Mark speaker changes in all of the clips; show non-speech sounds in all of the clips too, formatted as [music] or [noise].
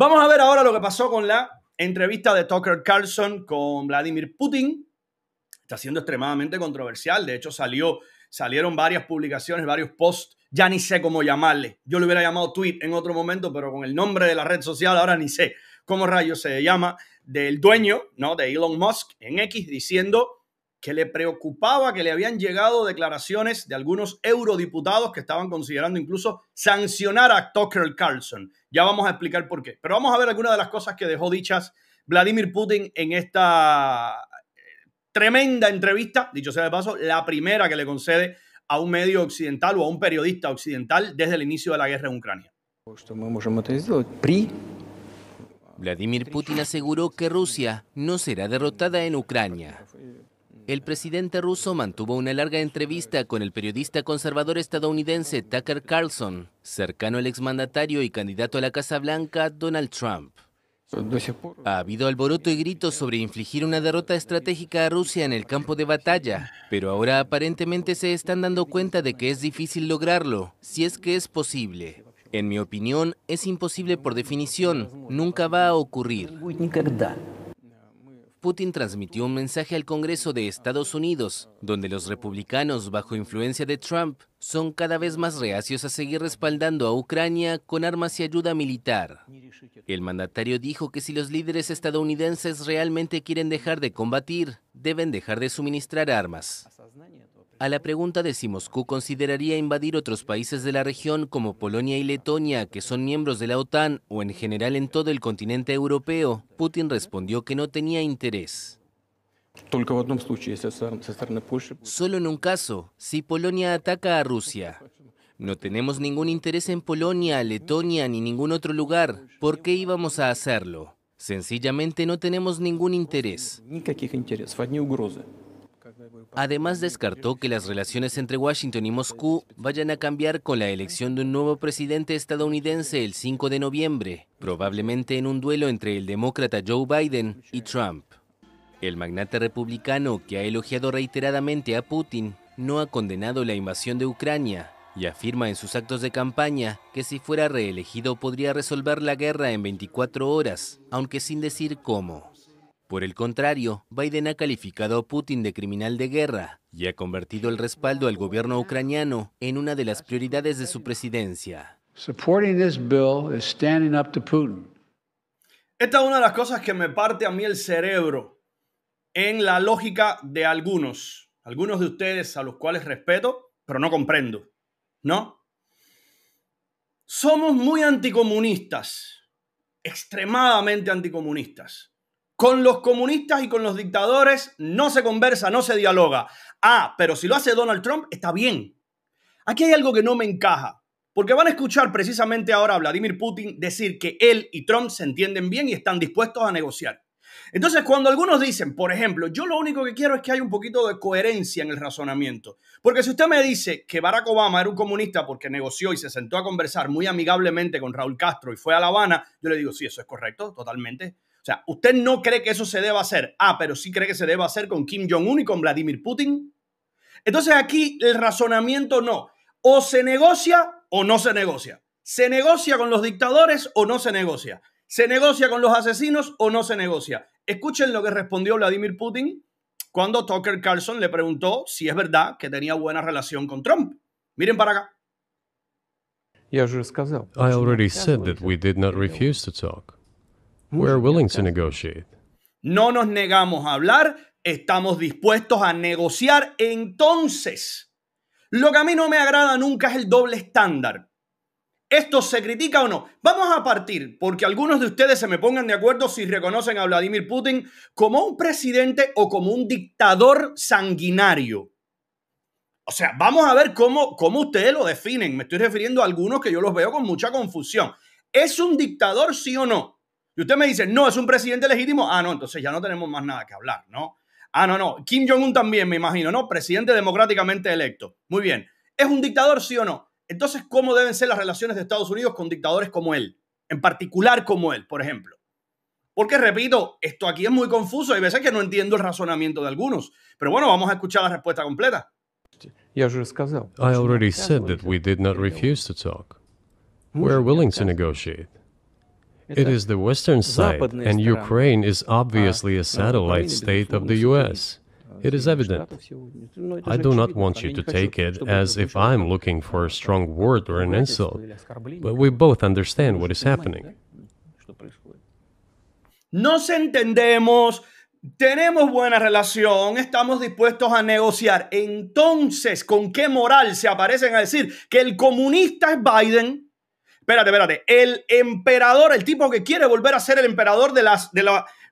Speaker 1: Vamos a ver ahora lo que pasó con la entrevista de Tucker Carlson con Vladimir Putin. Está siendo extremadamente controversial. De hecho, salió, salieron varias publicaciones, varios posts. Ya ni sé cómo llamarle. Yo lo hubiera llamado tweet en otro momento, pero con el nombre de la red social ahora ni sé cómo rayos se llama, del dueño, ¿no? De Elon Musk en X, diciendo que le preocupaba que le habían llegado declaraciones de algunos eurodiputados que estaban considerando incluso sancionar a Tucker Carlson. Ya vamos a explicar por qué. Pero vamos a ver algunas de las cosas que dejó dichas Vladimir Putin en esta eh, tremenda entrevista, dicho sea de paso, la primera que le concede a un medio occidental o a un periodista occidental desde el inicio de la guerra en Ucrania.
Speaker 2: Vladimir Putin aseguró que Rusia no será derrotada en Ucrania el presidente ruso mantuvo una larga entrevista con el periodista conservador estadounidense Tucker Carlson, cercano al exmandatario y candidato a la Casa Blanca Donald Trump. Ha habido alboroto y gritos sobre infligir una derrota estratégica a Rusia en el campo de batalla, pero ahora aparentemente se están dando cuenta de que es difícil lograrlo, si es que es posible. En mi opinión, es imposible por definición, nunca va a ocurrir. Putin transmitió un mensaje al Congreso de Estados Unidos, donde los republicanos, bajo influencia de Trump, son cada vez más reacios a seguir respaldando a Ucrania con armas y ayuda militar. El mandatario dijo que si los líderes estadounidenses realmente quieren dejar de combatir, deben dejar de suministrar armas. A la pregunta de si Moscú consideraría invadir otros países de la región como Polonia y Letonia, que son miembros de la OTAN, o en general en todo el continente europeo, Putin respondió que no tenía interés. Solo en un caso, si Polonia ataca a Rusia. No tenemos ningún interés en Polonia, Letonia ni ningún otro lugar. ¿Por qué íbamos a hacerlo? Sencillamente no tenemos ningún interés. Además, descartó que las relaciones entre Washington y Moscú vayan a cambiar con la elección de un nuevo presidente estadounidense el 5 de noviembre, probablemente en un duelo entre el demócrata Joe Biden y Trump. El magnate republicano, que ha elogiado reiteradamente a Putin, no ha condenado la invasión de Ucrania y afirma en sus actos de campaña que si fuera reelegido podría resolver la guerra en 24 horas, aunque sin decir cómo. Por el contrario, Biden ha calificado a Putin de criminal de guerra y ha convertido el respaldo al gobierno ucraniano en una de
Speaker 1: las prioridades de su presidencia. Esta es una de las cosas que me parte a mí el cerebro en la lógica de algunos, algunos de ustedes a los cuales respeto, pero no comprendo, ¿no? Somos muy anticomunistas, extremadamente anticomunistas. Con los comunistas y con los dictadores no se conversa, no se dialoga. Ah, pero si lo hace Donald Trump, está bien. Aquí hay algo que no me encaja, porque van a escuchar precisamente ahora a Vladimir Putin decir que él y Trump se entienden bien y están dispuestos a negociar. Entonces, cuando algunos dicen, por ejemplo, yo lo único que quiero es que haya un poquito de coherencia en el razonamiento. Porque si usted me dice que Barack Obama era un comunista porque negoció y se sentó a conversar muy amigablemente con Raúl Castro y fue a La Habana, yo le digo, sí, eso es correcto, totalmente sea, ¿usted no cree que eso se deba hacer? Ah, pero sí cree que se deba hacer con Kim Jong-un y con Vladimir Putin. Entonces aquí el razonamiento no. O se negocia o no se negocia. Se negocia con los dictadores o no se negocia. Se negocia con los asesinos o no se negocia. Escuchen lo que respondió Vladimir Putin cuando Tucker Carlson le preguntó si es verdad que tenía buena relación con Trump. Miren para acá. I already
Speaker 3: said that we did not refuse to talk. We're willing to negotiate.
Speaker 1: No nos negamos a hablar, estamos dispuestos a negociar. Entonces, lo que a mí no me agrada nunca es el doble estándar. ¿Esto se critica o no? Vamos a partir, porque algunos de ustedes se me pongan de acuerdo si reconocen a Vladimir Putin como un presidente o como un dictador sanguinario. O sea, vamos a ver cómo, cómo ustedes lo definen. Me estoy refiriendo a algunos que yo los veo con mucha confusión. ¿Es un dictador, sí o no? Y usted me dice, no, es un presidente legítimo. Ah, no, entonces ya no tenemos más nada que hablar, ¿no? Ah, no, no. Kim Jong-un también, me imagino, ¿no? Presidente democráticamente electo. Muy bien. ¿Es un dictador, sí o no? Entonces, ¿cómo deben ser las relaciones de Estados Unidos con dictadores como él? En particular como él, por ejemplo. Porque, repito, esto aquí es muy confuso. y veces que no entiendo el razonamiento de algunos. Pero bueno, vamos a escuchar la respuesta completa.
Speaker 3: I already said that we did not refuse to talk. are willing to negotiate.
Speaker 1: It is the western side, and Ukraine
Speaker 3: is obviously a satellite state of the US. Э, it is evident. I do not want you to take it as if I am looking for a strong word or an insult, but we both understand what is happening.
Speaker 1: Nos entendemos, tenemos buena relación, estamos dispuestos a negociar. Entonces, ¿con qué moral se aparecen a decir que el comunista es Biden? Espérate, espérate. El emperador, el tipo que quiere volver a ser el emperador de, las, de,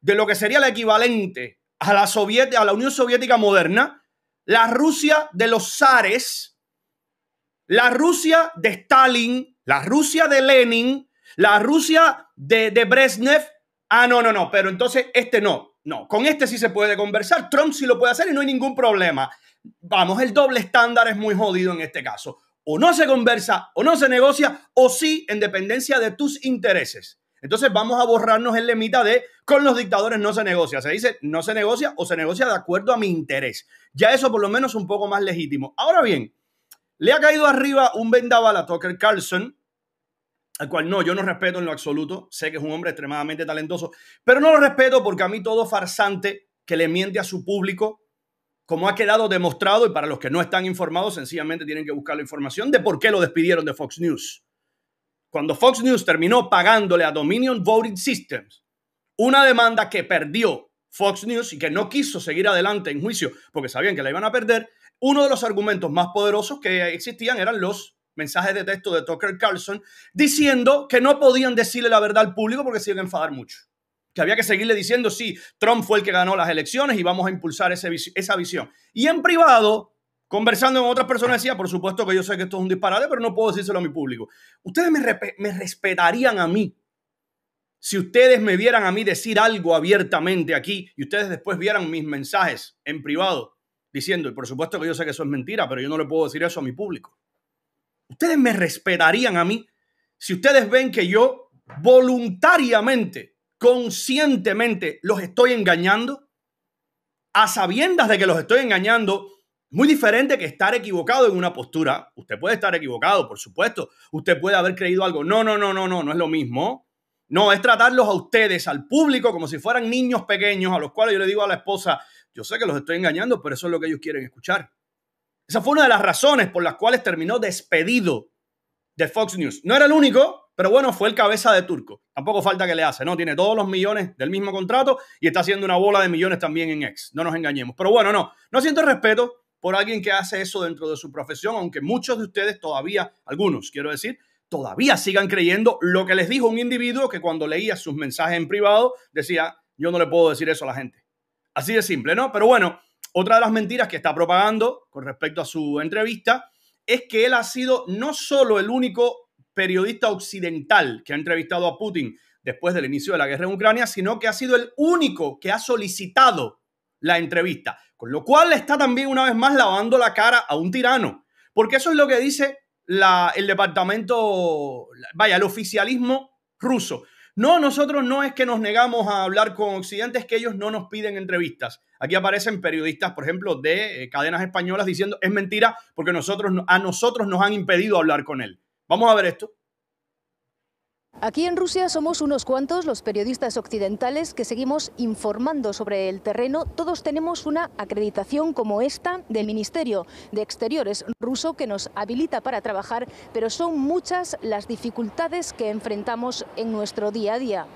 Speaker 1: de lo que sería el equivalente a la, a la Unión Soviética moderna, la Rusia de los zares, la Rusia de Stalin, la Rusia de Lenin, la Rusia de, de Brezhnev. Ah, no, no, no, pero entonces este no, no, con este sí se puede conversar, Trump sí lo puede hacer y no hay ningún problema. Vamos, el doble estándar es muy jodido en este caso o no se conversa, o no se negocia, o sí en dependencia de tus intereses. Entonces vamos a borrarnos el lemita de con los dictadores no se negocia. Se dice no se negocia o se negocia de acuerdo a mi interés. Ya eso por lo menos un poco más legítimo. Ahora bien, le ha caído arriba un vendaval a Tucker Carlson, al cual no, yo no respeto en lo absoluto. Sé que es un hombre extremadamente talentoso, pero no lo respeto porque a mí todo farsante que le miente a su público como ha quedado demostrado, y para los que no están informados, sencillamente tienen que buscar la información de por qué lo despidieron de Fox News. Cuando Fox News terminó pagándole a Dominion Voting Systems una demanda que perdió Fox News y que no quiso seguir adelante en juicio porque sabían que la iban a perder, uno de los argumentos más poderosos que existían eran los mensajes de texto de Tucker Carlson diciendo que no podían decirle la verdad al público porque se iban a enfadar mucho que había que seguirle diciendo, sí, Trump fue el que ganó las elecciones y vamos a impulsar esa visión. Y en privado, conversando con otras personas, decía, por supuesto que yo sé que esto es un disparate, pero no puedo decírselo a mi público. Ustedes me, me respetarían a mí si ustedes me vieran a mí decir algo abiertamente aquí y ustedes después vieran mis mensajes en privado diciendo, y por supuesto que yo sé que eso es mentira, pero yo no le puedo decir eso a mi público. Ustedes me respetarían a mí si ustedes ven que yo voluntariamente conscientemente los estoy engañando, a sabiendas de que los estoy engañando, muy diferente que estar equivocado en una postura. Usted puede estar equivocado, por supuesto. Usted puede haber creído algo. No, no, no, no, no, no es lo mismo. No, es tratarlos a ustedes, al público, como si fueran niños pequeños, a los cuales yo le digo a la esposa, yo sé que los estoy engañando, pero eso es lo que ellos quieren escuchar. Esa fue una de las razones por las cuales terminó despedido de Fox News. No era el único, pero bueno, fue el cabeza de Turco. Tampoco falta que le hace, ¿no? Tiene todos los millones del mismo contrato y está haciendo una bola de millones también en ex. No nos engañemos. Pero bueno, no. No siento respeto por alguien que hace eso dentro de su profesión, aunque muchos de ustedes todavía, algunos quiero decir, todavía sigan creyendo lo que les dijo un individuo que cuando leía sus mensajes en privado decía, yo no le puedo decir eso a la gente. Así de simple, ¿no? Pero bueno, otra de las mentiras que está propagando con respecto a su entrevista es que él ha sido no solo el único periodista occidental que ha entrevistado a Putin después del inicio de la guerra en Ucrania, sino que ha sido el único que ha solicitado la entrevista. Con lo cual está también una vez más lavando la cara a un tirano. Porque eso es lo que dice el departamento, vaya, el oficialismo ruso. No, nosotros no es que nos negamos a hablar con Occidente, que ellos no nos piden entrevistas. Aquí aparecen periodistas, por ejemplo, de eh, cadenas españolas diciendo es mentira porque nosotros, a nosotros nos han impedido hablar con él. Vamos a ver esto.
Speaker 4: Aquí en Rusia somos unos cuantos los periodistas occidentales que seguimos informando sobre el terreno. Todos tenemos una acreditación como esta del Ministerio de Exteriores ruso que nos habilita para trabajar, pero son muchas las dificultades que enfrentamos en nuestro día a día.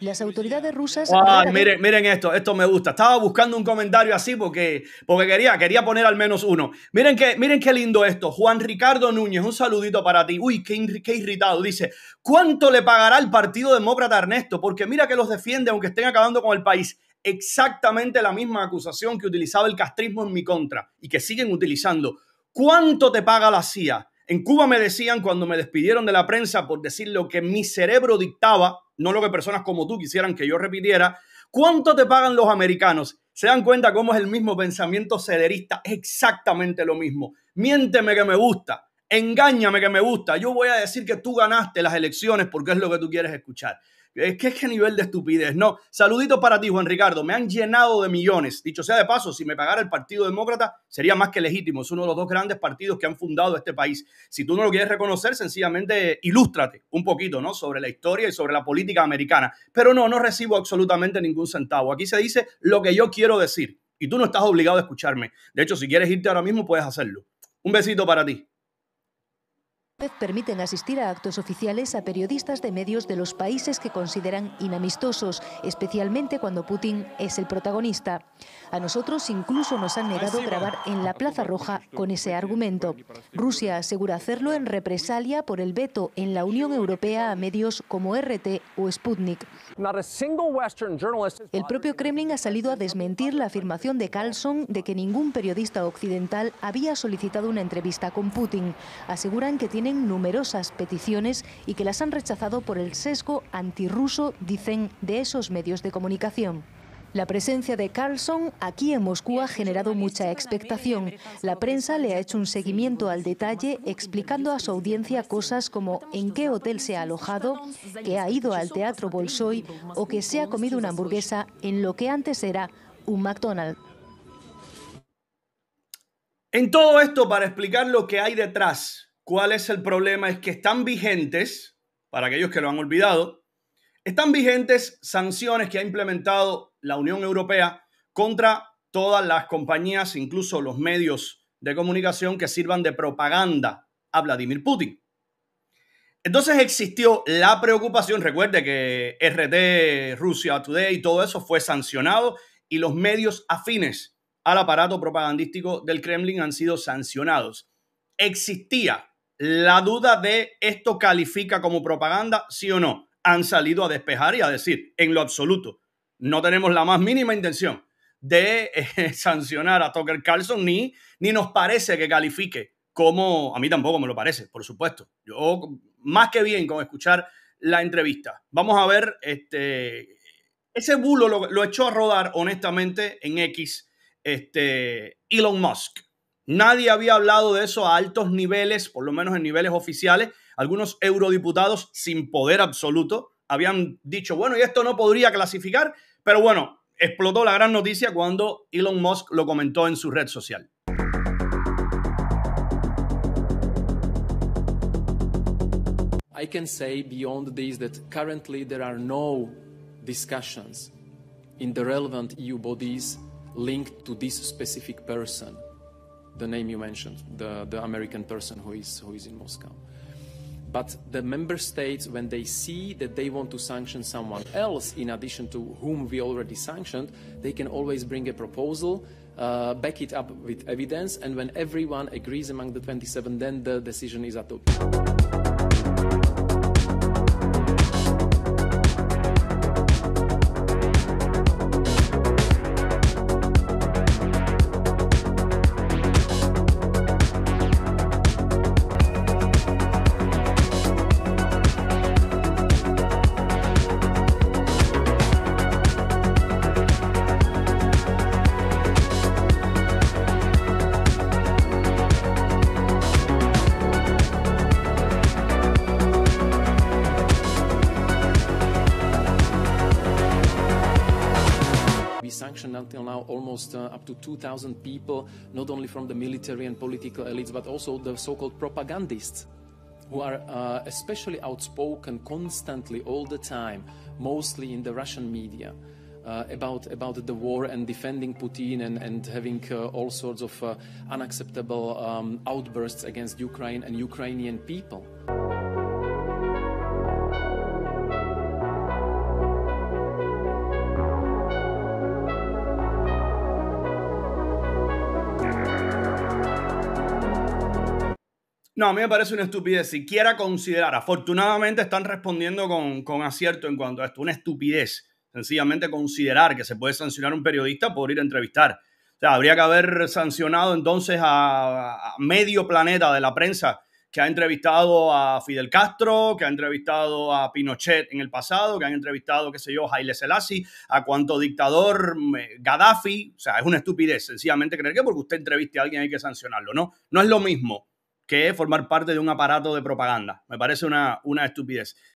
Speaker 4: Las autoridades rusas... Wow, ah, miren,
Speaker 1: miren, esto, esto me gusta. Estaba buscando un comentario así porque, porque quería, quería poner al menos uno. Miren qué, miren qué lindo esto. Juan Ricardo Núñez, un saludito para ti. Uy, qué, qué irritado. Dice, ¿cuánto le pagará el Partido Demócrata Ernesto, porque mira que los defiende aunque estén acabando con el país. Exactamente la misma acusación que utilizaba el castrismo en mi contra y que siguen utilizando. ¿Cuánto te paga la CIA? En Cuba me decían cuando me despidieron de la prensa por decir lo que mi cerebro dictaba, no lo que personas como tú quisieran que yo repitiera, ¿cuánto te pagan los americanos? ¿Se dan cuenta cómo es el mismo pensamiento cederista? exactamente lo mismo. Miénteme que me gusta engáñame que me gusta, yo voy a decir que tú ganaste las elecciones porque es lo que tú quieres escuchar. Es que es que nivel de estupidez, no. Saludito para ti, Juan Ricardo. Me han llenado de millones. Dicho sea de paso, si me pagara el Partido Demócrata, sería más que legítimo. Es uno de los dos grandes partidos que han fundado este país. Si tú no lo quieres reconocer, sencillamente ilústrate un poquito, ¿no? Sobre la historia y sobre la política americana. Pero no, no recibo absolutamente ningún centavo. Aquí se dice lo que yo quiero decir. Y tú no estás obligado a escucharme. De hecho, si quieres irte ahora mismo, puedes hacerlo. Un besito para ti
Speaker 4: permiten asistir a actos oficiales a periodistas de medios de los países que consideran inamistosos, especialmente cuando Putin es el protagonista. A nosotros incluso nos han negado grabar en la Plaza Roja con ese argumento. Rusia asegura hacerlo en represalia por el veto en la Unión Europea a medios como RT o Sputnik. El propio Kremlin ha salido a desmentir la afirmación de Carlson de que ningún periodista occidental había solicitado una entrevista con Putin. Aseguran que tienen numerosas peticiones y que las han rechazado por el sesgo antirruso, dicen, de esos medios de comunicación. La presencia de Carlson aquí en Moscú ha generado mucha expectación. La prensa le ha hecho un seguimiento al detalle explicando a su audiencia cosas como en qué hotel se ha alojado, que ha ido al Teatro Bolshoi o que se ha comido una hamburguesa en lo que antes era un McDonald's.
Speaker 1: En todo esto, para explicar lo que hay detrás ¿Cuál es el problema? Es que están vigentes, para aquellos que lo han olvidado, están vigentes sanciones que ha implementado la Unión Europea contra todas las compañías, incluso los medios de comunicación que sirvan de propaganda a Vladimir Putin. Entonces existió la preocupación, recuerde que RT, Rusia Today y todo eso fue sancionado y los medios afines al aparato propagandístico del Kremlin han sido sancionados. Existía la duda de esto califica como propaganda, sí o no, han salido a despejar y a decir, en lo absoluto, no tenemos la más mínima intención de eh, [laughs] sancionar a Tucker Carlson ni, ni nos parece que califique como, a mí tampoco me lo parece, por supuesto. Yo más que bien con escuchar la entrevista. Vamos a ver, este, ese bulo lo, echó a rodar honestamente en X, este, Elon Musk. Nadie había hablado de eso a altos niveles, por lo menos en niveles oficiales. Algunos eurodiputados sin poder absoluto habían dicho, bueno, y esto no podría clasificar, pero bueno, explotó la gran noticia cuando Elon Musk lo comentó en su red social.
Speaker 3: I can say beyond this that currently there are no discussions in the relevant EU bodies linked to this specific person. the name you mentioned, the, the American person who is, who is in Moscow. But the member states, when they see that they want to sanction someone else in addition to whom we already sanctioned, they can always bring a proposal, uh, back it up with evidence, and when everyone agrees among the 27, then the decision is adopted. almost uh, up to 2,000 people, not only from the military and political elites, but also the so called propagandists who are uh, especially outspoken constantly all the time, mostly in the Russian media. Uh, about about the war and defending Putin and and having uh, all sorts of uh, unacceptable um, outbursts against Ukraine and Ukrainian people.
Speaker 1: No, a mí me parece una estupidez. Siquiera considerar, afortunadamente están respondiendo con, con acierto en cuanto a esto, una estupidez. Sencillamente considerar que se puede sancionar a un periodista por ir a entrevistar. O sea, habría que haber sancionado entonces a, medio planeta de la prensa que ha entrevistado a Fidel Castro, que ha entrevistado a Pinochet en el pasado, que han entrevistado, qué sé yo, a Haile Selassie, a cuánto dictador, mm, eh, Gaddafi. O sea, es una estupidez sencillamente creer que porque usted entreviste a alguien hay que sancionarlo, ¿no? No es lo mismo que es formar parte de un aparato de propaganda. Me parece una, una estupidez.